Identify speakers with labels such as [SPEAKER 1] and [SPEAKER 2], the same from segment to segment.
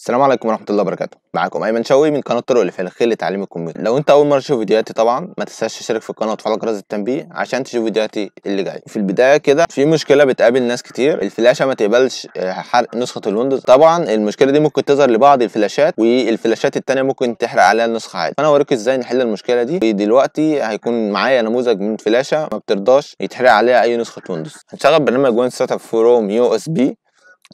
[SPEAKER 1] السلام عليكم ورحمه الله وبركاته معاكم ايمن شوقي من قناه طرق الخير لتعليم الكمبيوتر لو انت اول مره تشوف فيديوهاتي طبعا ما تنساش تشترك في القناه وتفعل جرس التنبيه عشان تشوف فيديوهاتي اللي جايه في البدايه كده في مشكله بتقابل ناس كتير الفلاشه ما تقبلش آه، حرق نسخه الويندوز طبعا المشكله دي ممكن تظهر لبعض الفلاشات والفلاشات التانية ممكن تحرق عليها النسخه عادي فانا اوريك ازاي نحل المشكله دي ودلوقتي هيكون معايا نموذج من فلاشه ما بترضاش يتحرق عليها اي نسخه ويندوز هنشغل برنامج ويندوز سيت اب فروم يو اس بي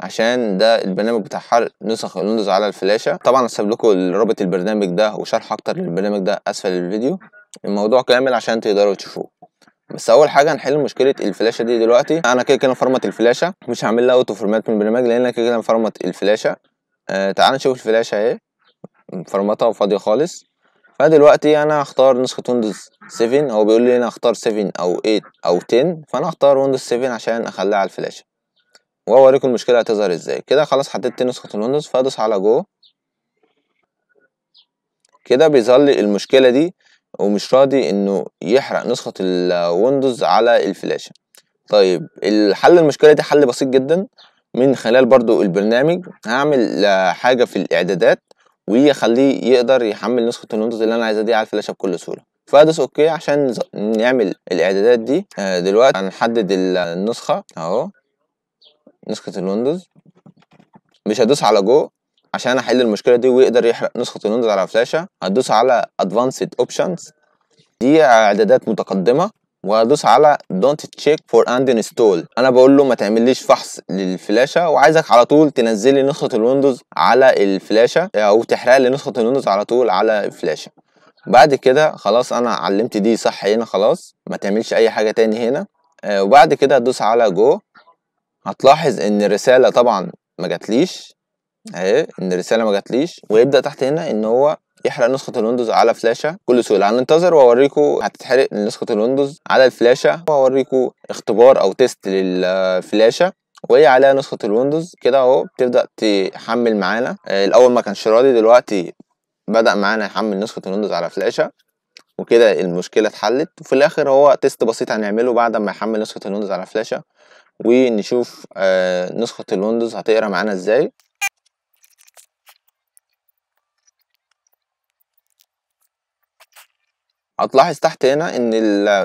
[SPEAKER 1] عشان ده البرنامج بتاع حرق نسخ الويندوز على الفلاشه طبعا هسيب لكم رابط البرنامج ده وشرح اكتر للبرنامج ده اسفل الفيديو الموضوع كامل عشان تقدروا تشوفوه بس اول حاجه هنحل مشكله الفلاشه دي دلوقتي انا كده كده مفرمت الفلاشه مش هعمل لها اوتو فورمات من البرنامج لان انا كده كده مفرمت الفلاشه آه تعال نشوف الفلاشه اهي مفرمتها وفاضيه خالص فدلوقتي انا هختار نسخه ويندوز 7 هو بيقول لي انا اختار 7 او 8 او 10 فانا هختار ويندوز 7 عشان اخليها على الفلاشه واوريكم المشكله هتظهر ازاي كده خلاص حددت نسخه الويندوز فادوس على جو كده بيظهر لي المشكله دي ومش راضي انه يحرق نسخه الويندوز على الفلاشه طيب الحل المشكله دي حل بسيط جدا من خلال برضو البرنامج هعمل حاجه في الاعدادات ويخليه يقدر يحمل نسخه الويندوز اللي انا عايزها دي على الفلاشه بكل سهوله فادوس اوكي عشان نعمل الاعدادات دي آه، دلوقتي هنحدد النسخه اهو نسخه الويندوز مش هدوس على جو عشان احل المشكله دي ويقدر يحرق نسخه الويندوز على فلاشه هدوس على ادفانسد اوبشنز دي اعدادات متقدمه وهدوس على دونت تشيك فور اند انستول انا بقول له ما تعمليش فحص للفلاشه وعايزك على طول تنزل لي نسخه الويندوز على الفلاشه او تحرق لي نسخه الويندوز على طول على الفلاشه بعد كده خلاص انا علمت دي صح هنا خلاص ما تعملش اي حاجه تاني هنا آه، وبعد كده هدوس على جو هتلاحظ ان الرساله طبعا ما جاتليش اهي ان الرساله ما جاتليش ويبدا تحت هنا ان هو يحرق نسخة الويندوز على فلاشة كل سهولة هننتظر يعني وأوريكوا هتتحرق نسخة الويندوز على الفلاشة وأوريكوا اختبار او تيست للفلاشة وهي عليها نسخة الويندوز كده اهو بتبدأ تحمل معانا آه، الاول ما كانش راضي دلوقتي بدأ معانا يحمل نسخة الويندوز على فلاشة وكده المشكلة اتحلت وفي الاخر هو تيست بسيط هنعمله بعد ما يحمل نسخة الويندوز على فلاشة ونشوف آه، نسخة الويندوز هتقرا معانا ازاي هتلاحظ تحت هنا ان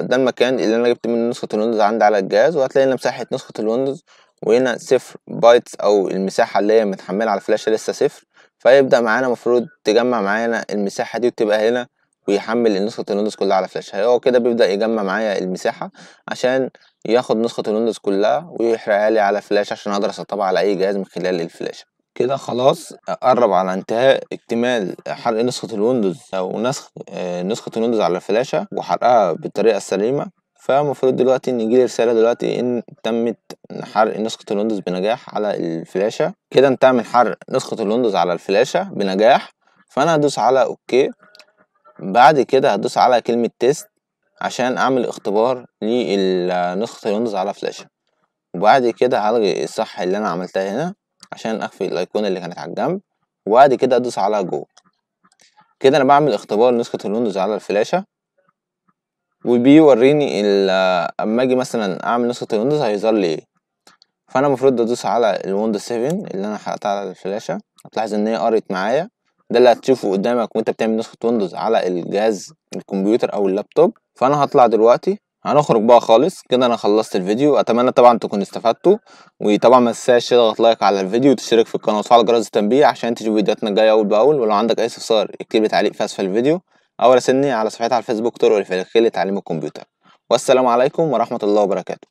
[SPEAKER 1] ده المكان اللي انا جبت منه نسخة الويندوز عندي على الجهاز وهتلاقي هنا مساحة نسخة الويندوز وهنا صفر بايتس او المساحة اللي هي متحملة على الفلاشة لسه صفر فيبدأ معانا مفروض تجمع معانا المساحة دي وتبقى هنا ويحمل النسخة الويندوز كلها على فلاش هو كده بيبدأ يجمع معايا المساحة عشان ياخد نسخة الويندوز كلها ويحرقها لي على فلاش عشان أقدر أسطبها على أي جهاز من خلال الفلاش كده خلاص قرب على انتهاء اكتمال حرق نسخة الويندوز أو نسخ آه، نسخة الويندوز على الفلاشة وحرقها بالطريقة السليمة فالمفروض دلوقتي ان يجيلي رسالة دلوقتي ان تمت حرق نسخة الويندوز بنجاح على الفلاشة كده انتهى من حرق نسخة الويندوز على الفلاشة بنجاح فانا هدوس على اوكي بعد كده هدوس على كلمة تيست عشان اعمل اختبار لنسخة الويندوز على فلاشة وبعد كده هلغي الصح اللي انا عملتها هنا عشان اخفي الايقونة اللي كانت على الجنب وبعد كده هدوس على جو كده انا بعمل اختبار نسخة الويندوز على الفلاشة وبيوريني اما اجي مثلا اعمل نسخة الويندوز هيظهر لي ايه فانا المفروض ادوس على الويندوز 7 اللي انا حرقتها على الفلاشة هتلاحظ ان هي قريت معايا ده اللي هتشوفه قدامك وانت بتعمل نسخه ويندوز على الجهاز الكمبيوتر او اللابتوب فانا هطلع دلوقتي هنخرج بقى خالص كده انا خلصت الفيديو اتمنى طبعا تكونوا استفدتوا وطبعا ما تنساش تضغط لايك على الفيديو وتشترك في القناه وتفعل جرس التنبيه عشان تشوف فيديوهاتنا الجايه اول باول ولو عندك اي استفسار اكتب لي تعليق في اسفل الفيديو او راسلني على صفحتي على الفيسبوك طرق الفلكيه لتعليم الكمبيوتر والسلام عليكم ورحمه الله وبركاته